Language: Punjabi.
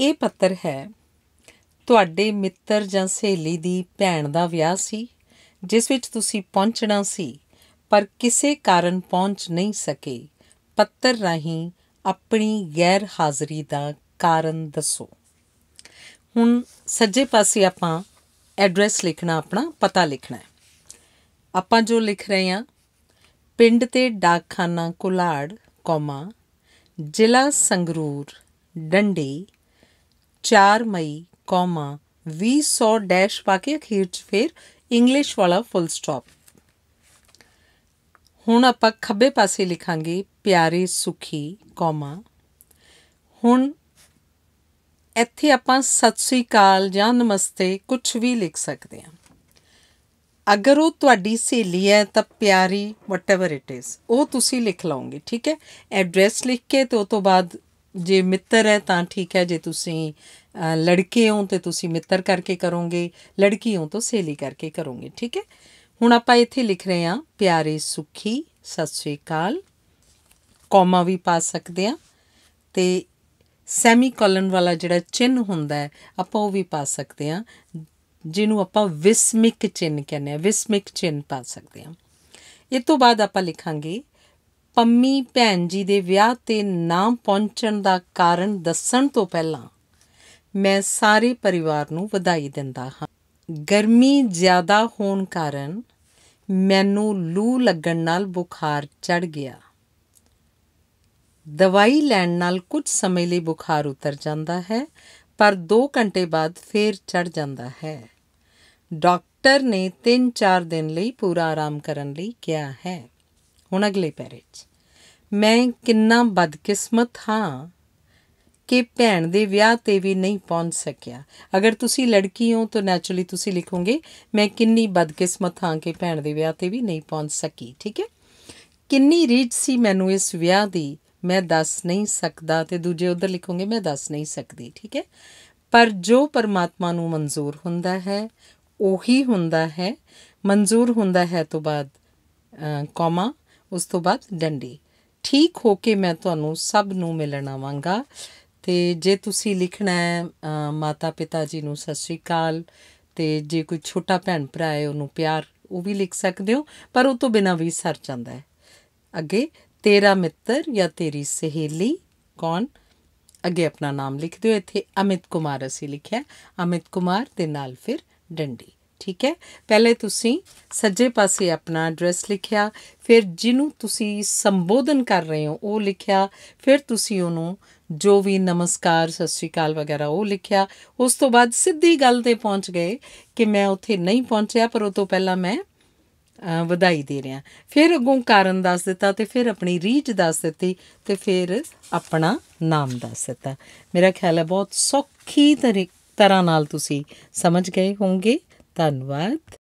ਇਹ ਪੱਤਰ ਹੈ ਤੁਹਾਡੇ ਮਿੱਤਰ ਜਾਂ ਸਹੇਲੀ ਦੀ ਭੈਣ ਦਾ ਵਿਆਹ ਸੀ ਜਿਸ ਵਿੱਚ ਤੁਸੀਂ ਪਹੁੰਚਣਾ ਸੀ ਪਰ ਕਿਸੇ ਕਾਰਨ ਪਹੁੰਚ ਨਹੀਂ ਸਕੇ ਪੱਤਰ ਰਾਹੀਂ ਆਪਣੀ ਗੈਰ ਹਾਜ਼ਰੀ ਦਾ ਕਾਰਨ ਦੱਸੋ ਹੁਣ ਸੱਜੇ ਪਾਸੇ ਆਪਾਂ ਐਡਰੈਸ ਲਿਖਣਾ ਆਪਣਾ ਪਤਾ ਲਿਖਣਾ ਹੈ ਆਪਾਂ ਜੋ ਲਿਖ ਰਹੇ ਹਾਂ ਪਿੰਡ ਤੇ ਡਾਕਖਾਨਾ ਕੁਲਾੜ ਜ਼ਿਲ੍ਹਾ ਸੰਗਰੂਰ ਡੰਡੇ 4 ਮਈ ਕੋਮਾ 200 ਡੈਸ਼ ਪਾ ਕੇ ਅਖੀਰ 'ਚ ਫਿਰ ਇੰਗਲਿਸ਼ ਵਾਲਾ ਫੁੱਲ ਸਟਾਪ ਹੁਣ ਆਪਾਂ ਖੱਬੇ ਪਾਸੇ ਲਿਖਾਂਗੇ ਪਿਆਰੇ ਸੁਖੀ ਕੋਮਾ ਹੁਣ ਇੱਥੇ ਆਪਾਂ ਸਤਿ ਸ੍ਰੀ ਅਕਾਲ ਜਾਂ ਨਮਸਤੇ ਕੁਝ ਵੀ ਲਿਖ ਸਕਦੇ ਹਾਂ ਅਗਰ ਉਹ ਤੁਹਾਡੀ ਸਹੇਲੀ ਹੈ ਤਾਂ ਪਿਆਰੀ ਵਟਐਵਰ ਇਟ ਇਜ਼ ਉਹ ਤੁਸੀਂ ਲਿਖ ਲਓਗੇ ਠੀਕ ਹੈ ਐਡਰੈਸ ਲਿਖ ਕੇ ਤੇ ਉਸ ਤੋਂ ਬਾਅਦ ਜੇ ਮਿੱਤਰ ਹੈ ਤਾਂ ਠੀਕ ਹੈ ਜੇ ਤੁਸੀਂ ਲੜਕੇ ਹੋ ਤੇ ਤੁਸੀਂ ਮਿੱਤਰ ਕਰਕੇ ਕਰੋਗੇ ਲੜਕੀ ਹੋ ਤਾਂ ਸਹੇਲੀ ਕਰਕੇ ਕਰੋਗੇ ਠੀਕ ਹੈ ਹੁਣ ਆਪਾਂ ਇੱਥੇ ਲਿਖ ਰਹੇ ਹਾਂ ਪਿਆਰੇ ਸੁਖੀ ਸਤਿ ਸ੍ਰੀ ਅਕਾਲ ਕੋਮਾ ਵੀ ਪਾ ਸਕਦੇ ਆ ਤੇ ਸੈਮੀ ਕੋਲਨ ਵਾਲਾ ਜਿਹੜਾ ਚਿੰਨ ਹੁੰਦਾ ਹੈ ਆਪਾਂ ਉਹ ਵੀ ਪਾ ਸਕਦੇ ਆ ਜਿਹਨੂੰ ਆਪਾਂ ਵਿਸਮਿਕ ਚਿੰਨ ਕਹਿੰਦੇ ਆ ਵਿਸਮਿਕ ਚਿੰਨ ਪਾ ਸਕਦੇ ਆ ਇਹ ਤੋਂ ਬਾਅਦ ਆਪਾਂ ਲਿਖਾਂਗੇ ਪੰਮੀ ਭੈਣ ਜੀ ਦੇ ਵਿਆਹ ਤੇ ਨਾ ਪਹੁੰਚਣ ਦਾ ਕਾਰਨ ਦੱਸਣ ਤੋਂ ਪਹਿਲਾਂ ਮੈਂ ਸਾਰੇ ਪਰਿਵਾਰ ਨੂੰ ਵਧਾਈ ਦਿੰਦਾ ਹਾਂ ਗਰਮੀ ਜ਼ਿਆਦਾ ਹੋਣ ਕਾਰਨ ਮੈਨੂੰ ਲੂ ਲੱਗਣ ਨਾਲ ਬੁਖਾਰ ਚੜ ਗਿਆ ਦਵਾਈ ਲੈਣ ਨਾਲ ਕੁਝ ਸਮੇਂ ਲਈ ਬੁਖਾਰ ਉਤਰ ਜਾਂਦਾ ਹੈ ਪਰ 2 ਘੰਟੇ ਬਾਅਦ ਫੇਰ ਚੜ ਜਾਂਦਾ ਹੈ ਡਾਕਟਰ ਨੇ 3-4 ਦਿਨ ਲਈ ਪੂਰਾ ਆਰਾਮ ਕਰਨ ਲਈ ਕਿਹਾ ਹੈ ਹੁਣ ਅਗਲੇ 'ਚ ਮੈਂ ਕਿੰਨਾ ਬਦਕਿਸਮਤ ਹਾਂ ਕਿ ਭੈਣ ਦੇ ਵਿਆਹ ਤੇ ਵੀ ਨਹੀਂ ਪਹੁੰਚ ਸਕਿਆ ਅਗਰ ਤੁਸੀਂ ਲੜਕੀ ਹੋ ਤਾਂ ਨੈਚੁਰਲੀ ਤੁਸੀਂ ਲਿਖੋਗੇ ਮੈਂ ਕਿੰਨੀ ਬਦਕਿਸਮਤ ਹਾਂ ਕਿ ਭੈਣ ਦੇ ਵਿਆਹ ਤੇ ਵੀ ਨਹੀਂ ਪਹੁੰਚ ਸਕੀ ਠੀਕ ਹੈ ਕਿੰਨੀ ਰੀਚ ਸੀ ਮੈਨੂੰ ਇਸ ਵਿਆਹ ਦੀ ਮੈਂ ਦੱਸ ਨਹੀਂ ਸਕਦਾ ਤੇ ਦੂਜੇ ਉਧਰ ਲਿਖੋਗੇ ਮੈਂ ਦੱਸ ਨਹੀਂ ਸਕਦੀ ਠੀਕ ਹੈ ਪਰ ਜੋ ਪਰਮਾਤਮਾ ਨੂੰ ਮਨਜ਼ੂਰ ਹੁੰਦਾ ਹੈ ਉਹੀ ਹੁੰਦਾ ਹੈ ਮਨਜ਼ੂਰ ਹੁੰਦਾ ਹੈ ਤੋਂ ਬਾਅਦ ਕੋਮਾ ਉਸ ਤੋਂ ਬਾਅਦ ਡੰਡੀ ਠੀਕ ਹੋ ਕੇ ਮੈਂ ਤੁਹਾਨੂੰ ਸਭ ਨੂੰ ਮਿਲਣ ਆਵਾਂਗਾ ਤੇ ਜੇ ਤੁਸੀਂ ਲਿਖਣਾ ਹੈ ਮਾਤਾ ਪਿਤਾ ਜੀ ਨੂੰ ਸਤਿ ਸ੍ਰੀ ਅਕਾਲ ਤੇ ਜੇ ਕੋਈ ਛੋਟਾ ਭੈਣ ਭਰਾ ਹੈ ਉਹਨੂੰ ਪਿਆਰ ਉਹ ਵੀ ਲਿਖ ਸਕਦੇ ਹੋ ਪਰ ਉਹ ਤੋਂ ਬਿਨਾ ਵੀ ਸਰ ਜਾਂਦਾ ਹੈ ਅੱਗੇ ਤੇਰਾ ਮਿੱਤਰ ਜਾਂ ਤੇਰੀ ਸਹੇਲੀ ਕੌਣ ਅੱਗੇ ਆਪਣਾ ਨਾਮ ਲਿਖ ਦਿਓ ਇੱਥੇ ਅਮਿਤ ਕੁਮਾਰ ਅਸੀਂ ਲਿਖਿਆ ਅਮਿਤ ਕੁਮਾਰ ਦੇ ਨਾਲ ਫਿਰ ਡੰਡੀ ਠੀਕ ਹੈ ਪਹਿਲੇ ਤੁਸੀਂ ਸੱਜੇ ਪਾਸੇ ਆਪਣਾ ਐਡਰੈਸ ਲਿਖਿਆ ਫਿਰ ਜਿਹਨੂੰ ਤੁਸੀਂ ਸੰਬੋਧਨ ਕਰ ਰਹੇ ਹੋ ਉਹ ਲਿਖਿਆ ਫਿਰ ਤੁਸੀਂ ਉਹਨੂੰ ਜੋ ਵੀ ਨਮਸਕਾਰ ਸਤਿ ਸ਼੍ਰੀ ਅਕਾਲ ਵਗੈਰਾ ਉਹ ਲਿਖਿਆ ਉਸ ਤੋਂ ਬਾਅਦ ਸਿੱਧੀ ਗੱਲ ਤੇ ਪਹੁੰਚ ਗਏ ਕਿ ਮੈਂ ਉੱਥੇ ਨਹੀਂ ਪਹੁੰਚਿਆ ਪਰ ਉਹ ਤੋਂ ਪਹਿਲਾਂ ਮੈਂ ਵਧਾਈ ਦੇ ਰਿਹਾ ਫਿਰ ਅਗੋਂ ਕਾਰਨ ਦੱਸ ਦਿੱਤਾ ਤੇ ਫਿਰ ਆਪਣੀ ਰੀਚ ਦੱਸ ਦਿੱਤੀ ਤੇ ਫਿਰ ਆਪਣਾ ਨਾਮ ਦੱਸ ਦਿੱਤਾ ਮੇਰਾ ਖਿਆਲ ਹੈ ਬਹੁਤ ਸੌਖੀ ਤਰ੍ਹਾਂ ਨਾਲ ਤੁਸੀਂ ਸਮਝ ਗਏ ਹੋਵੋਗੇ ਧੰਨਵਾਦ